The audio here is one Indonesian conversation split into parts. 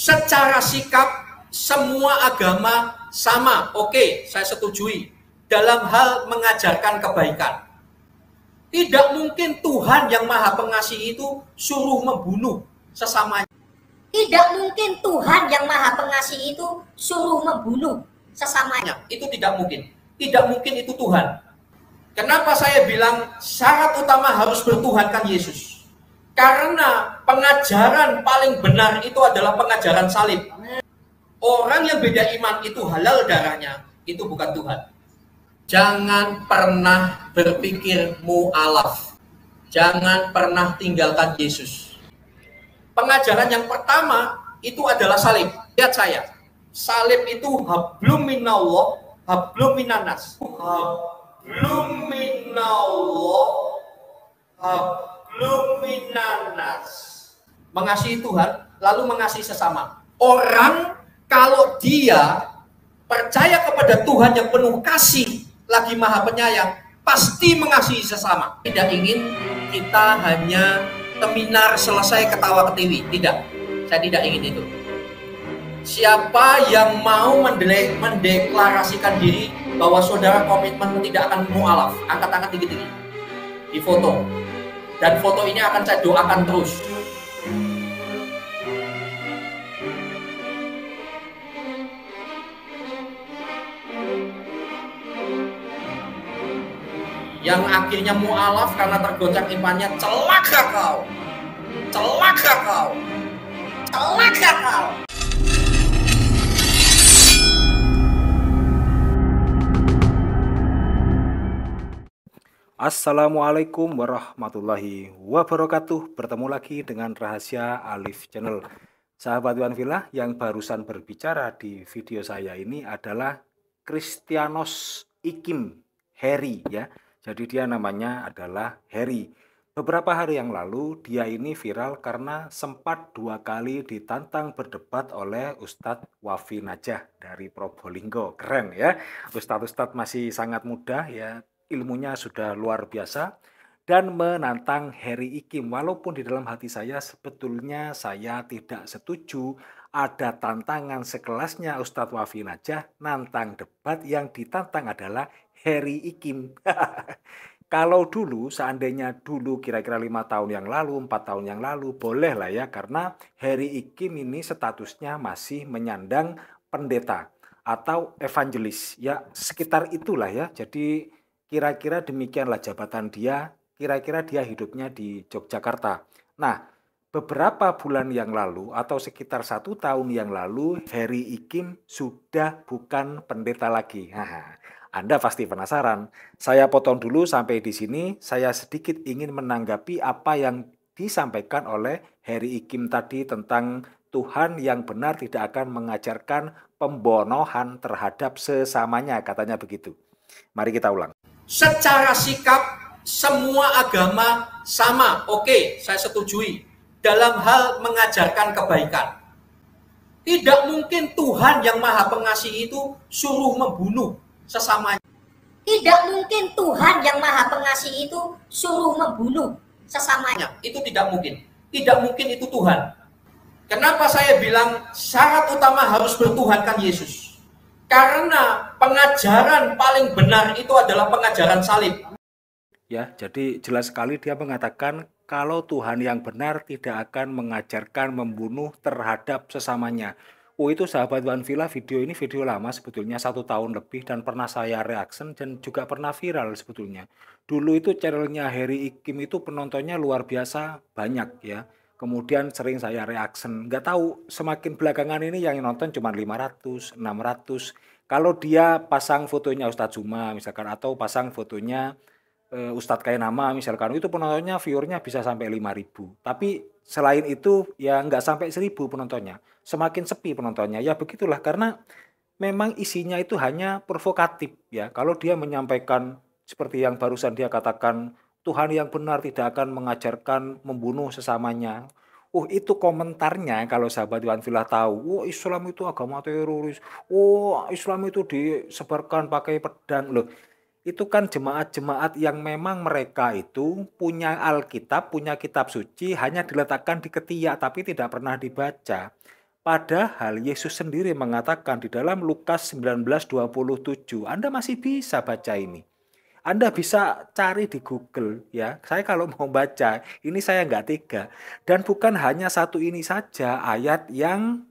Secara sikap semua agama sama. Oke, saya setujui. Dalam hal mengajarkan kebaikan. Tidak mungkin Tuhan yang maha pengasih itu suruh membunuh sesamanya. Tidak mungkin Tuhan yang maha pengasih itu suruh membunuh sesamanya. Itu tidak mungkin. Tidak mungkin itu Tuhan. Kenapa saya bilang syarat utama harus bertuhankan Yesus? Karena pengajaran paling benar itu adalah pengajaran salib. Orang yang beda iman itu halal darahnya, itu bukan Tuhan. Jangan pernah berpikir mu'alaf. Jangan pernah tinggalkan Yesus. Pengajaran yang pertama itu adalah salib. Lihat saya. Salib itu hablum minallah, hablum minanas. Hablum minallah, hablum luminanas mengasihi Tuhan lalu mengasihi sesama orang kalau dia percaya kepada Tuhan yang penuh kasih lagi maha penyayang pasti mengasihi sesama tidak ingin kita hanya seminar selesai ketawa ke TV tidak saya tidak ingin itu siapa yang mau mendeklarasikan diri bahwa saudara komitmen tidak akan mualaf angkat tangan tinggi-tinggi di foto dan foto ini akan saya doakan terus. yang akhirnya mualaf karena tergoncang imannya celaka kau celaka kau celaka kau Assalamualaikum warahmatullahi wabarakatuh. Bertemu lagi dengan Rahasia Alif Channel. Sahabat Tuan Villa yang barusan berbicara di video saya ini adalah Kristianos Ikim Harry ya. Jadi dia namanya adalah Harry. Beberapa hari yang lalu dia ini viral karena sempat dua kali ditantang berdebat oleh Ustadz Wafi Najah dari Probolinggo. Keren ya. Ustadz-ustadz masih sangat muda ya ilmunya sudah luar biasa dan menantang Harry Ikim. Walaupun di dalam hati saya sebetulnya saya tidak setuju ada tantangan sekelasnya Ustadz Wafi Najah nantang debat yang ditantang adalah Harry Ikim. Kalau dulu, seandainya dulu kira-kira lima tahun yang lalu, empat tahun yang lalu, boleh lah ya karena Harry Ikim ini statusnya masih menyandang pendeta atau evangelis. Ya sekitar itulah ya. Jadi Kira-kira demikianlah jabatan dia, kira-kira dia hidupnya di Yogyakarta. Nah, beberapa bulan yang lalu atau sekitar satu tahun yang lalu Harry Ikim sudah bukan pendeta lagi. Anda pasti penasaran. Saya potong dulu sampai di sini. Saya sedikit ingin menanggapi apa yang disampaikan oleh Harry Ikim tadi tentang Tuhan yang benar tidak akan mengajarkan pembonohan terhadap sesamanya, katanya begitu. Mari kita ulang secara sikap semua agama sama. Oke, saya setujui. Dalam hal mengajarkan kebaikan. Tidak mungkin Tuhan yang maha pengasih itu suruh membunuh sesamanya. Tidak mungkin Tuhan yang maha pengasih itu suruh membunuh sesamanya. Itu tidak mungkin. Tidak mungkin itu Tuhan. Kenapa saya bilang syarat utama harus bertuhankan Yesus? Karena pengajaran paling benar itu adalah pengajaran salib. Ya, jadi jelas sekali dia mengatakan kalau Tuhan yang benar tidak akan mengajarkan membunuh terhadap sesamanya. Oh itu sahabat Wan Villa video ini video lama sebetulnya satu tahun lebih dan pernah saya reaction dan juga pernah viral sebetulnya. Dulu itu channelnya Harry Ikim itu penontonnya luar biasa banyak ya kemudian sering saya reaction nggak tahu semakin belakangan ini yang nonton cuma 500 600 kalau dia pasang fotonya Ustadz Zuma misalkan atau pasang fotonya uh, Ustadz Kainama misalkan itu penontonnya viewernya bisa sampai 5000 tapi selain itu ya nggak sampai 1000 penontonnya semakin sepi penontonnya ya begitulah karena memang isinya itu hanya provokatif ya kalau dia menyampaikan seperti yang barusan dia katakan Tuhan yang benar tidak akan mengajarkan membunuh sesamanya. Oh itu komentarnya kalau sahabat Villa tahu, oh Islam itu agama teroris, oh Islam itu disebarkan pakai pedang loh. Itu kan jemaat-jemaat yang memang mereka itu punya Alkitab, punya kitab suci, hanya diletakkan di ketiak tapi tidak pernah dibaca. Padahal Yesus sendiri mengatakan di dalam Lukas 19:27, Anda masih bisa baca ini. Anda bisa cari di Google ya. Saya kalau mau baca, ini saya nggak tiga Dan bukan hanya satu ini saja ayat yang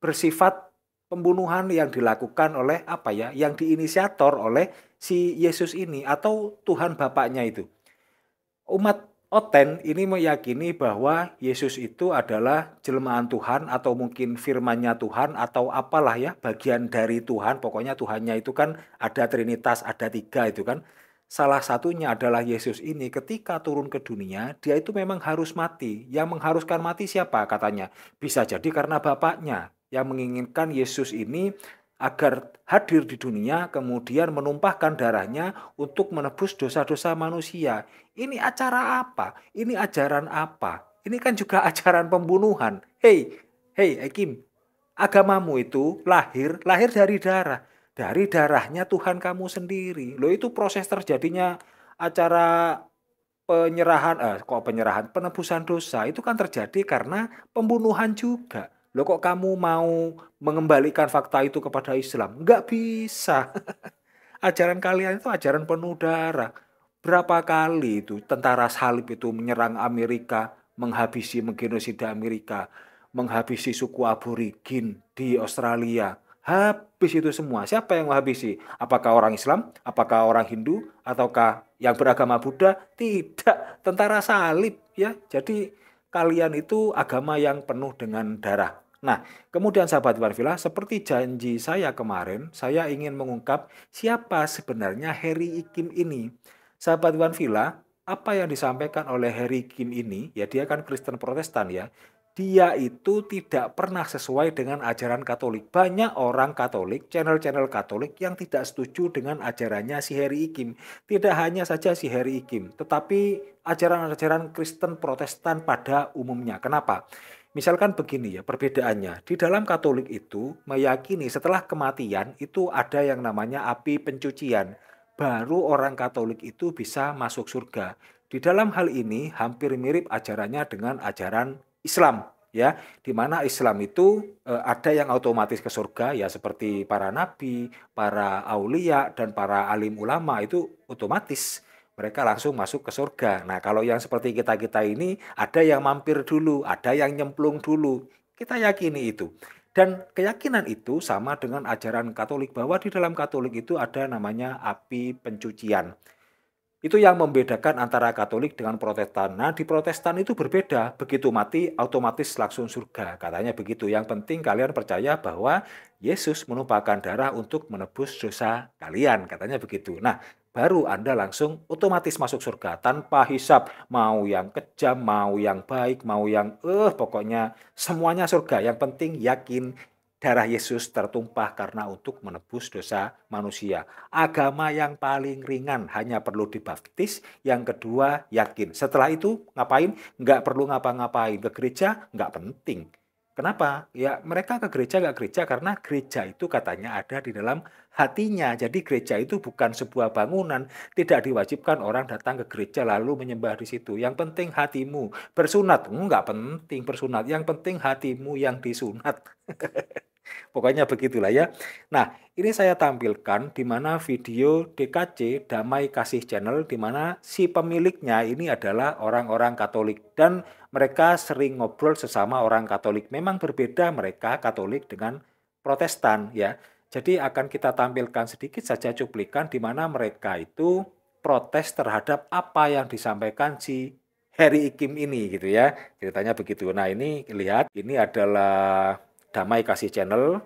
bersifat pembunuhan yang dilakukan oleh apa ya, yang diinisiator oleh si Yesus ini atau Tuhan Bapaknya itu. Umat Oten ini meyakini bahwa Yesus itu adalah jelmaan Tuhan atau mungkin firmannya Tuhan atau apalah ya bagian dari Tuhan. Pokoknya Tuhannya itu kan ada Trinitas, ada tiga itu kan. Salah satunya adalah Yesus ini ketika turun ke dunia, dia itu memang harus mati. Yang mengharuskan mati siapa katanya? Bisa jadi karena bapaknya yang menginginkan Yesus ini agar hadir di dunia kemudian menumpahkan darahnya untuk menebus dosa-dosa manusia. Ini acara apa? Ini ajaran apa? Ini kan juga ajaran pembunuhan. Hei, hei Ekim, agamamu itu lahir, lahir dari darah dari darahnya Tuhan kamu sendiri. lo itu proses terjadinya acara penyerahan eh, kok penyerahan penebusan dosa itu kan terjadi karena pembunuhan juga. Lo kok kamu mau mengembalikan fakta itu kepada Islam? Enggak bisa. ajaran kalian itu ajaran penuh darah. Berapa kali itu tentara salib itu menyerang Amerika, menghabisi menggenosida Amerika, menghabisi suku aborigin di Australia. Habis habis itu semua. Siapa yang menghabisi? Apakah orang Islam? Apakah orang Hindu? Ataukah yang beragama Buddha? Tidak, tentara salib ya. Jadi kalian itu agama yang penuh dengan darah. Nah, kemudian sahabat Warfila, seperti janji saya kemarin, saya ingin mengungkap siapa sebenarnya Harry Ikim ini. Sahabat Warfila, apa yang disampaikan oleh Harry Kim ini, ya dia kan Kristen Protestan ya, dia itu tidak pernah sesuai dengan ajaran Katolik. Banyak orang Katolik, channel-channel Katolik yang tidak setuju dengan ajarannya si Harry Ikim. Tidak hanya saja si Harry Ikim, tetapi ajaran-ajaran Kristen Protestan pada umumnya. Kenapa? Misalkan begini ya perbedaannya. Di dalam Katolik itu meyakini setelah kematian itu ada yang namanya api pencucian. Baru orang Katolik itu bisa masuk surga. Di dalam hal ini hampir mirip ajarannya dengan ajaran Islam ya di mana Islam itu e, ada yang otomatis ke surga ya seperti para nabi, para aulia dan para alim ulama itu otomatis mereka langsung masuk ke surga. Nah, kalau yang seperti kita-kita ini ada yang mampir dulu, ada yang nyemplung dulu. Kita yakini itu. Dan keyakinan itu sama dengan ajaran Katolik bahwa di dalam Katolik itu ada namanya api pencucian. Itu yang membedakan antara Katolik dengan Protestan. Nah, di Protestan itu berbeda. Begitu mati, otomatis langsung surga. Katanya begitu. Yang penting kalian percaya bahwa Yesus menumpahkan darah untuk menebus dosa kalian. Katanya begitu. Nah, baru Anda langsung otomatis masuk surga tanpa hisap. Mau yang kejam, mau yang baik, mau yang eh pokoknya semuanya surga. Yang penting yakin darah Yesus tertumpah karena untuk menebus dosa manusia. Agama yang paling ringan hanya perlu dibaptis, yang kedua yakin. Setelah itu ngapain? Nggak perlu ngapa-ngapain. Ke gereja nggak penting. Kenapa? Ya mereka ke gereja nggak gereja karena gereja itu katanya ada di dalam hatinya. Jadi gereja itu bukan sebuah bangunan. Tidak diwajibkan orang datang ke gereja lalu menyembah di situ. Yang penting hatimu bersunat. Nggak penting bersunat. Yang penting hatimu yang disunat. Pokoknya begitulah ya. Nah, ini saya tampilkan di mana video DKC Damai Kasih Channel di mana si pemiliknya ini adalah orang-orang Katolik dan mereka sering ngobrol sesama orang Katolik. Memang berbeda mereka Katolik dengan Protestan ya. Jadi akan kita tampilkan sedikit saja cuplikan di mana mereka itu protes terhadap apa yang disampaikan si Harry Ikim ini gitu ya. Ceritanya begitu. Nah, ini lihat ini adalah Damai Kasih Channel.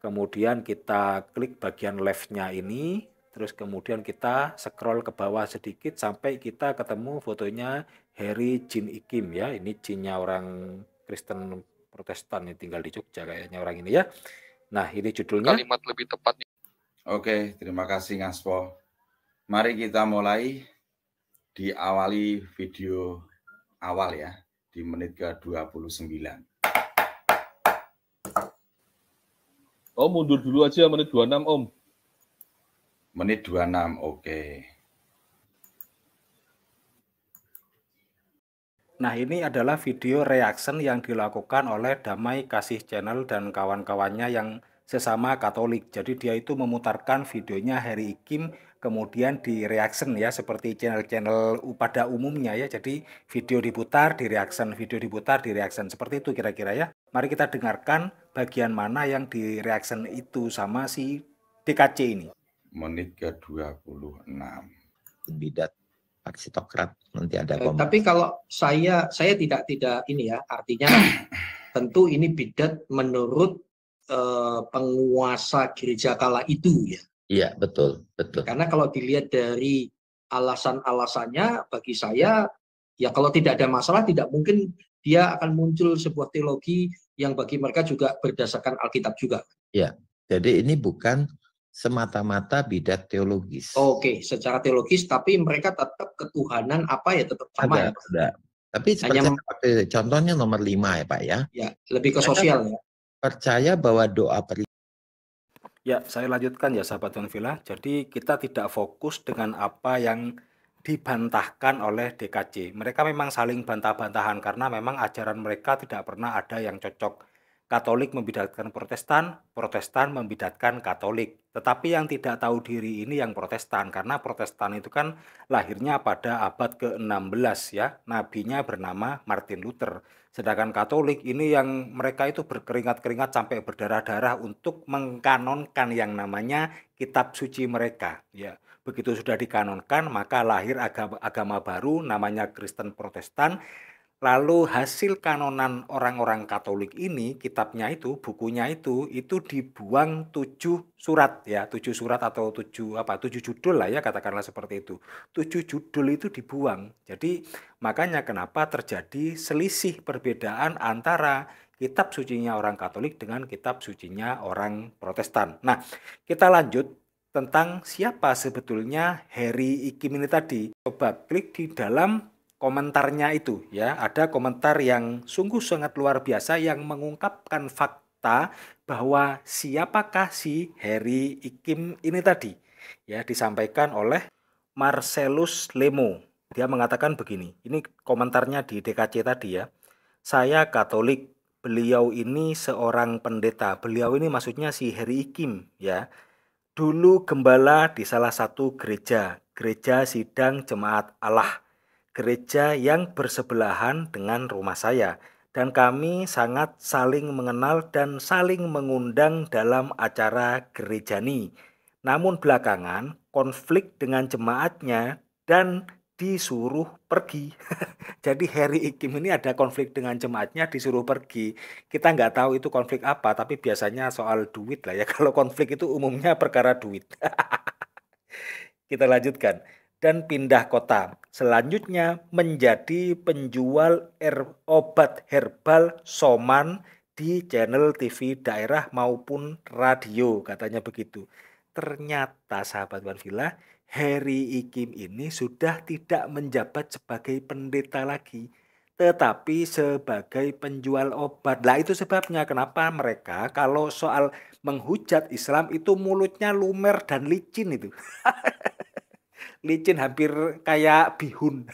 Kemudian kita klik bagian left-nya ini, terus kemudian kita scroll ke bawah sedikit sampai kita ketemu fotonya Harry Jin Ikim ya. Ini Jinnya orang Kristen Protestan yang tinggal di Jogja kayaknya orang ini ya. Nah, ini judulnya kalimat lebih tepat. Oke, terima kasih Ngaspo. Mari kita mulai diawali video awal ya di menit ke-29. Oh, mundur dulu aja menit 26, Om. Menit 26, oke. Okay. Nah, ini adalah video reaction yang dilakukan oleh Damai Kasih Channel dan kawan-kawannya yang sesama Katolik. Jadi dia itu memutarkan videonya Harry Kim kemudian di reaction ya seperti channel-channel pada umumnya ya. Jadi video diputar, di reaction, video diputar, di reaction seperti itu kira-kira ya. Mari kita dengarkan bagian mana yang di reaction itu sama si DKC ini? Menit ke-26. Bidat aksitokrat nanti ada eh, Tapi kalau saya saya tidak tidak ini ya, artinya tentu ini bidat menurut eh, penguasa gereja kala itu ya. Iya, betul, betul. Karena kalau dilihat dari alasan-alasannya bagi saya ya kalau tidak ada masalah tidak mungkin dia akan muncul sebuah teologi yang bagi mereka juga berdasarkan Alkitab juga. Ya, jadi ini bukan semata-mata bidat teologis. Oke, secara teologis tapi mereka tetap ketuhanan apa ya tetap sama ada, ya. Pak? Ada. Tapi Hanya, contohnya nomor lima ya Pak ya. Ya, lebih ke sosial ya. Percaya bahwa doa per Ya, saya lanjutkan ya sahabat Tuan Villa. Jadi kita tidak fokus dengan apa yang dibantahkan oleh DKJ. Mereka memang saling bantah-bantahan karena memang ajaran mereka tidak pernah ada yang cocok. Katolik membidatkan Protestan, Protestan membidatkan Katolik. Tetapi yang tidak tahu diri ini yang Protestan karena Protestan itu kan lahirnya pada abad ke-16 ya. Nabinya bernama Martin Luther. Sedangkan Katolik ini yang mereka itu berkeringat-keringat sampai berdarah-darah untuk mengkanonkan yang namanya kitab suci mereka ya. Begitu sudah dikanonkan, maka lahir agama, agama baru namanya Kristen Protestan. Lalu hasil kanonan orang-orang Katolik ini, kitabnya itu, bukunya itu, itu dibuang tujuh surat ya, tujuh surat atau tujuh apa, tujuh judul lah ya katakanlah seperti itu. Tujuh judul itu dibuang. Jadi makanya kenapa terjadi selisih perbedaan antara kitab sucinya orang Katolik dengan kitab sucinya orang Protestan. Nah, kita lanjut tentang siapa sebetulnya Harry Ikim ini tadi. Coba klik di dalam komentarnya itu ya. Ada komentar yang sungguh sangat luar biasa yang mengungkapkan fakta bahwa siapakah si Harry Ikim ini tadi. Ya, disampaikan oleh Marcellus Lemo. Dia mengatakan begini. Ini komentarnya di DKC tadi ya. Saya Katolik, beliau ini seorang pendeta. Beliau ini maksudnya si Harry Ikim ya dulu gembala di salah satu gereja, gereja sidang jemaat Allah, gereja yang bersebelahan dengan rumah saya, dan kami sangat saling mengenal dan saling mengundang dalam acara gerejani. Namun belakangan konflik dengan jemaatnya dan disuruh pergi. Jadi Harry Ikim ini ada konflik dengan jemaatnya disuruh pergi. Kita nggak tahu itu konflik apa, tapi biasanya soal duit lah ya. Kalau konflik itu umumnya perkara duit. Kita lanjutkan. Dan pindah kota. Selanjutnya menjadi penjual er, obat herbal soman di channel TV daerah maupun radio. Katanya begitu. Ternyata sahabat Wanvilla, Harry Ikim ini sudah tidak menjabat sebagai pendeta lagi, tetapi sebagai penjual obat. Lah itu sebabnya kenapa mereka kalau soal menghujat Islam itu mulutnya lumer dan licin itu. licin hampir kayak bihun.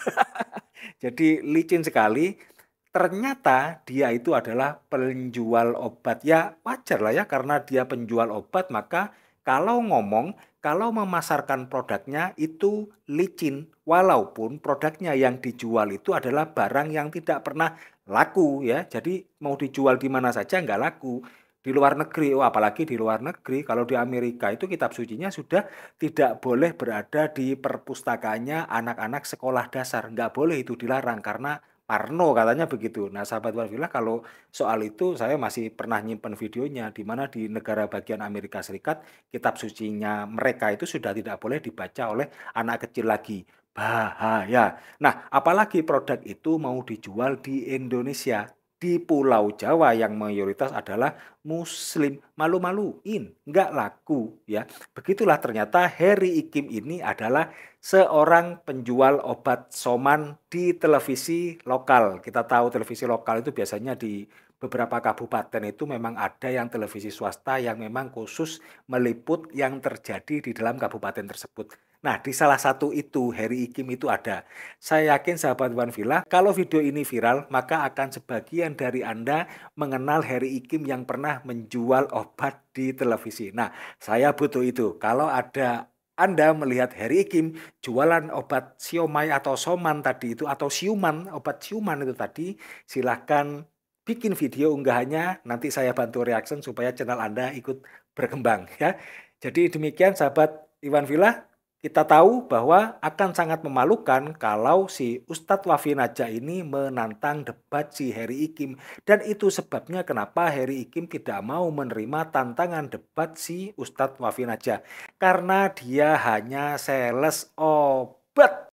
Jadi licin sekali. Ternyata dia itu adalah penjual obat. Ya wajar lah ya karena dia penjual obat maka kalau ngomong kalau memasarkan produknya itu licin walaupun produknya yang dijual itu adalah barang yang tidak pernah laku ya jadi mau dijual di mana saja nggak laku di luar negeri oh, apalagi di luar negeri kalau di Amerika itu kitab sucinya sudah tidak boleh berada di perpustakanya anak-anak sekolah dasar nggak boleh itu dilarang karena Parno katanya begitu. Nah, sahabat Warfilah kalau soal itu saya masih pernah nyimpen videonya di mana di negara bagian Amerika Serikat kitab sucinya mereka itu sudah tidak boleh dibaca oleh anak kecil lagi. Bahaya. Nah, apalagi produk itu mau dijual di Indonesia di Pulau Jawa yang mayoritas adalah Muslim malu-maluin, nggak laku ya. Begitulah ternyata Harry Ikim ini adalah seorang penjual obat soman di televisi lokal. Kita tahu televisi lokal itu biasanya di beberapa kabupaten itu memang ada yang televisi swasta yang memang khusus meliput yang terjadi di dalam kabupaten tersebut. Nah, di salah satu itu, Harry Ikim itu ada. Saya yakin sahabat Wan Villa, kalau video ini viral, maka akan sebagian dari Anda mengenal Harry Ikim yang pernah menjual obat di televisi. Nah, saya butuh itu. Kalau ada anda melihat Harry Ikim jualan obat siomay atau soman tadi itu atau siuman obat siuman itu tadi silahkan bikin video unggahannya, nanti saya bantu reaction supaya channel Anda ikut berkembang ya. Jadi demikian sahabat Iwan Villa, kita tahu bahwa akan sangat memalukan kalau si Ustadz Wafi Naja ini menantang debat si Heri Ikim. Dan itu sebabnya kenapa Heri Ikim tidak mau menerima tantangan debat si Ustadz Wafi Naja. Karena dia hanya sales obat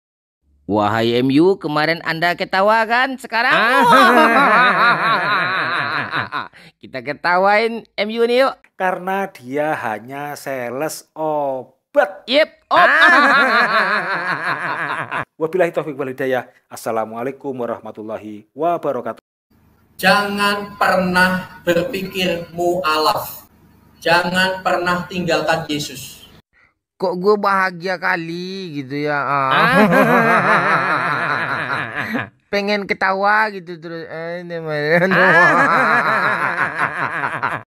Wahai MU, kemarin Anda ketawa kan? Sekarang ah. kita ketawain MU nih yuk. Karena dia hanya sales obat. Yep, obat. Ah. Wabillahi taufiq walhidayah. Assalamualaikum warahmatullahi wabarakatuh. Jangan pernah berpikir mu'alaf. Jangan pernah tinggalkan Yesus kok gue bahagia kali gitu ya ah. pengen ketawa gitu terus ah.